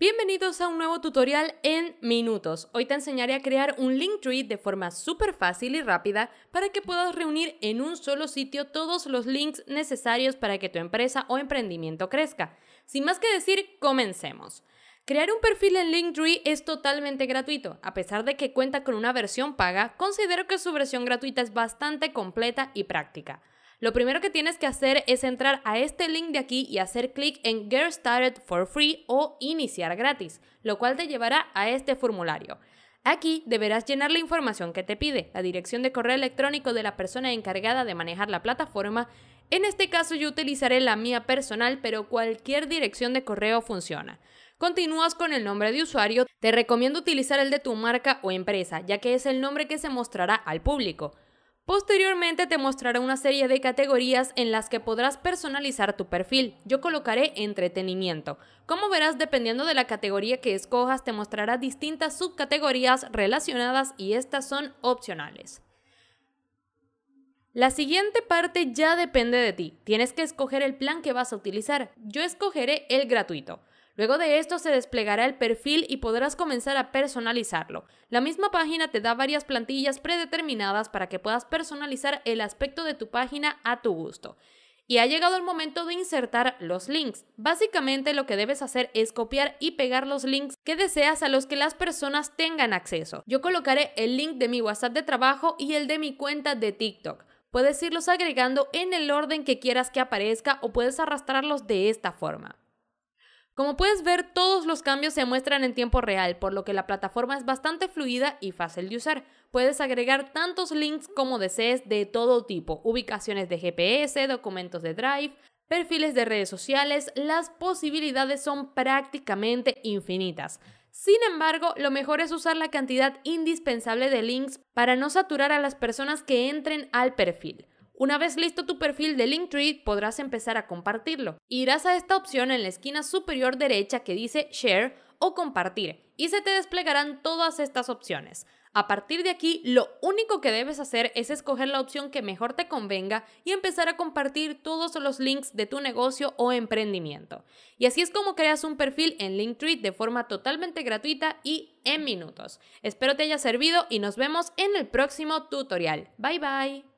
Bienvenidos a un nuevo tutorial en minutos. Hoy te enseñaré a crear un Linktree de forma súper fácil y rápida para que puedas reunir en un solo sitio todos los links necesarios para que tu empresa o emprendimiento crezca. Sin más que decir, comencemos. Crear un perfil en Linktree es totalmente gratuito. A pesar de que cuenta con una versión paga, considero que su versión gratuita es bastante completa y práctica. Lo primero que tienes que hacer es entrar a este link de aquí y hacer clic en Get Started for Free o Iniciar gratis, lo cual te llevará a este formulario. Aquí deberás llenar la información que te pide, la dirección de correo electrónico de la persona encargada de manejar la plataforma. En este caso yo utilizaré la mía personal, pero cualquier dirección de correo funciona. Continúas con el nombre de usuario, te recomiendo utilizar el de tu marca o empresa, ya que es el nombre que se mostrará al público. Posteriormente te mostrará una serie de categorías en las que podrás personalizar tu perfil. Yo colocaré entretenimiento. Como verás, dependiendo de la categoría que escojas, te mostrará distintas subcategorías relacionadas y estas son opcionales. La siguiente parte ya depende de ti. Tienes que escoger el plan que vas a utilizar. Yo escogeré el gratuito. Luego de esto se desplegará el perfil y podrás comenzar a personalizarlo. La misma página te da varias plantillas predeterminadas para que puedas personalizar el aspecto de tu página a tu gusto. Y ha llegado el momento de insertar los links. Básicamente lo que debes hacer es copiar y pegar los links que deseas a los que las personas tengan acceso. Yo colocaré el link de mi WhatsApp de trabajo y el de mi cuenta de TikTok. Puedes irlos agregando en el orden que quieras que aparezca o puedes arrastrarlos de esta forma. Como puedes ver, todos los cambios se muestran en tiempo real, por lo que la plataforma es bastante fluida y fácil de usar. Puedes agregar tantos links como desees de todo tipo, ubicaciones de GPS, documentos de Drive, perfiles de redes sociales, las posibilidades son prácticamente infinitas. Sin embargo, lo mejor es usar la cantidad indispensable de links para no saturar a las personas que entren al perfil. Una vez listo tu perfil de Linktree, podrás empezar a compartirlo. Irás a esta opción en la esquina superior derecha que dice Share o Compartir y se te desplegarán todas estas opciones. A partir de aquí, lo único que debes hacer es escoger la opción que mejor te convenga y empezar a compartir todos los links de tu negocio o emprendimiento. Y así es como creas un perfil en Linktree de forma totalmente gratuita y en minutos. Espero te haya servido y nos vemos en el próximo tutorial. Bye bye.